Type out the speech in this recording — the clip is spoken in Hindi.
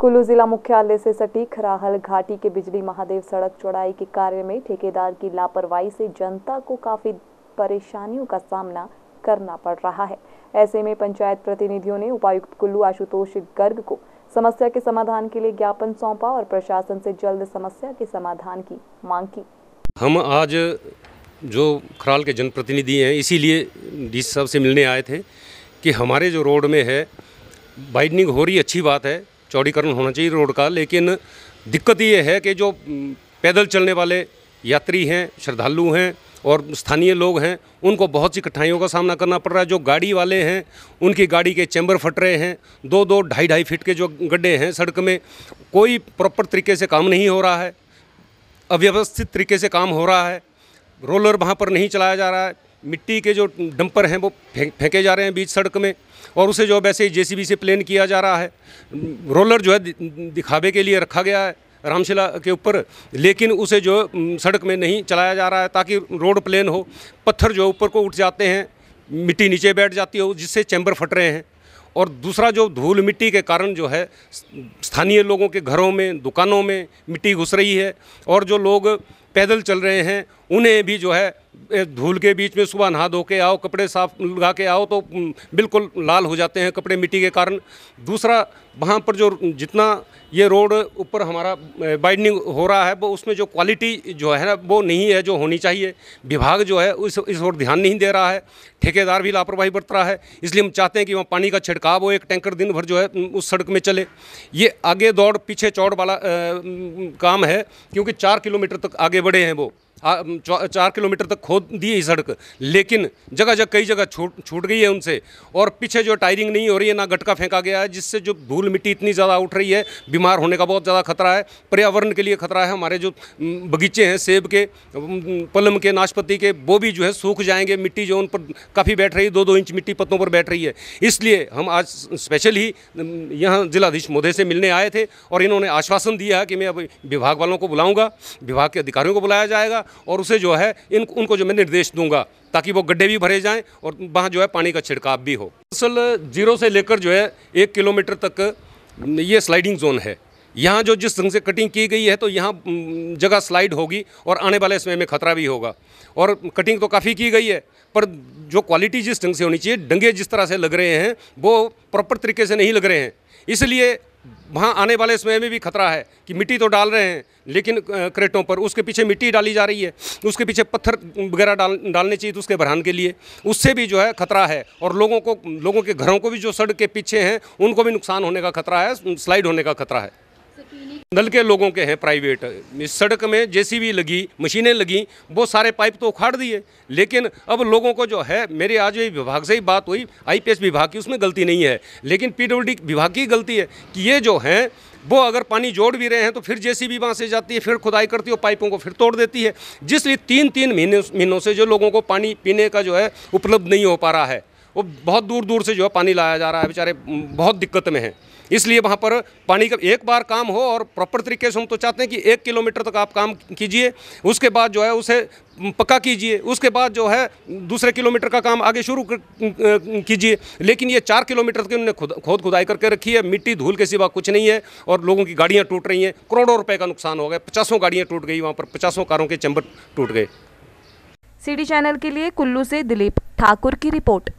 कुल्लू जिला मुख्यालय से सटी खराहल घाटी के बिजली महादेव सड़क चौड़ाई के कार्य में ठेकेदार की लापरवाही से जनता को काफी परेशानियों का सामना करना पड़ रहा है ऐसे में पंचायत प्रतिनिधियों ने उपायुक्त कुल्लू आशुतोष गर्ग को समस्या के समाधान के लिए ज्ञापन सौंपा और प्रशासन से जल्द समस्या के समाधान की मांग की हम आज जो खराल के जनप्रतिनिधि हैं इसीलिए डी साहब से मिलने आए थे कि हमारे जो रोड में है वाइडनिंग हो रही अच्छी बात है चौड़ीकरण होना चाहिए रोड का लेकिन दिक्कत ये है कि जो पैदल चलने वाले यात्री हैं श्रद्धालु हैं और स्थानीय लोग हैं उनको बहुत सी कठिनाइयों का सामना करना पड़ रहा है जो गाड़ी वाले हैं उनकी गाड़ी के चैम्बर फट रहे हैं दो दो ढाई ढाई फीट के जो गड्ढे हैं सड़क में कोई प्रॉपर तरीके से काम नहीं हो रहा है अव्यवस्थित तरीके से काम हो रहा है रोलर वहाँ पर नहीं चलाया जा रहा है मिट्टी के जो डंपर हैं वो फेंके जा रहे हैं बीच सड़क में और उसे जो वैसे ही जेसीबी से प्लेन किया जा रहा है रोलर जो है दिखावे के लिए रखा गया है रामशिला के ऊपर लेकिन उसे जो सड़क में नहीं चलाया जा रहा है ताकि रोड प्लेन हो पत्थर जो ऊपर को उठ जाते हैं मिट्टी नीचे बैठ जाती हो जिससे चैम्बर फट रहे हैं और दूसरा जो धूल मिट्टी के कारण जो है स्थानीय लोगों के घरों में दुकानों में मिट्टी घुस रही है और जो लोग पैदल चल रहे हैं उन्हें भी जो है धूल के बीच में सुबह नहा धो के आओ कपड़े साफ लगा के आओ तो बिल्कुल लाल हो जाते हैं कपड़े मिट्टी के कारण दूसरा वहाँ पर जो जितना ये रोड ऊपर हमारा बाइडनिंग हो रहा है वो उसमें जो क्वालिटी जो है ना वो नहीं है जो होनी चाहिए विभाग जो है उस इस ओर ध्यान नहीं दे रहा है ठेकेदार भी लापरवाही बरत रहा है इसलिए हम चाहते हैं कि वहाँ पानी का छिड़काव हो एक टैंकर दिन भर जो है उस सड़क में चले ये आगे दौड़ पीछे चौड़ वाला काम है क्योंकि चार किलोमीटर तक आगे बढ़े हैं वो चार किलोमीटर तक खोद दी है सड़क लेकिन जगह जगह कई जगह छूट छूट गई है उनसे और पीछे जो टायरिंग नहीं हो रही है ना गटका फेंका गया है जिससे जो धूल मिट्टी इतनी ज़्यादा उठ रही है बीमार होने का बहुत ज़्यादा खतरा है पर्यावरण के लिए खतरा है हमारे जो बगीचे हैं सेब के पलम के नाशपति के वो भी जो है सूख जाएंगे मिट्टी जो उन पर काफ़ी बैठ रही है दो दो इंच मिट्टी पत्तों पर बैठ रही है इसलिए हम आज स्पेशल ही यहाँ जिलाधीश मोदे से मिलने आए थे और इन्होंने आश्वासन दिया कि मैं अब विभाग वालों को बुलाऊँगा विभाग के अधिकारियों को बुलाया जाएगा और उसे जो है इन उनको जो मैं निर्देश दूंगा ताकि वो गड्ढे भी भरे जाएं और वहाँ जो है पानी का छिड़काव भी हो दरअसल जीरो से लेकर जो है एक किलोमीटर तक ये स्लाइडिंग जोन है यहाँ जो जिस ढंग से कटिंग की गई है तो यहाँ जगह स्लाइड होगी और आने वाले समय में खतरा भी होगा और कटिंग तो काफ़ी की गई है पर जो क्वालिटी जिस ढंग से होनी चाहिए डंगे जिस तरह से लग रहे हैं वो प्रॉपर तरीके से नहीं लग रहे हैं इसलिए वहाँ आने वाले समय में भी खतरा है कि मिट्टी तो डाल रहे हैं लेकिन क्रेटों पर उसके पीछे मिट्टी डाली जा रही है उसके पीछे पत्थर वगैरह डाल डालने चाहिए तो उसके बरहान के लिए उससे भी जो है खतरा है और लोगों को लोगों के घरों को भी जो सड़क के पीछे हैं उनको भी नुकसान होने का खतरा है स्लाइड होने का खतरा है नल के लोगों के हैं प्राइवेट इस सड़क में जेसीबी लगी मशीनें लगी वो सारे पाइप तो उखाड़ दिए लेकिन अब लोगों को जो है मेरे आज विभाग से ही बात हुई आईपीएस विभाग की उसमें गलती नहीं है लेकिन पीडब्ल्यूडी विभाग की गलती है कि ये जो हैं वो अगर पानी जोड़ भी रहे हैं तो फिर जेसीबी वहाँ से जाती है फिर खुदाई करती है पाइपों को फिर तोड़ देती है जिसलिए तीन तीन महीने महीनों से जो लोगों को पानी पीने का जो है उपलब्ध नहीं हो पा रहा है वो बहुत दूर दूर से जो है पानी लाया जा रहा है बेचारे बहुत दिक्कत में है इसलिए वहाँ पर पानी का एक बार काम हो और प्रॉपर तरीके से हम तो चाहते हैं कि एक किलोमीटर तक आप काम कीजिए उसके बाद जो है उसे पक्का कीजिए उसके बाद जो है दूसरे किलोमीटर का काम आगे शुरू कीजिए लेकिन ये चार किलोमीटर तक उन्होंने खुद खोद खुदाई करके रखी है मिट्टी धूल के सिवा कुछ नहीं है और लोगों की गाड़ियाँ टूट रही हैं करोड़ों रुपये का नुकसान हो गया पचासों गाड़ियाँ टूट गई वहाँ पर पचासों कारों के चैम्बर टूट गए सी चैनल के लिए कुल्लू से दिलीप ठाकुर की रिपोर्ट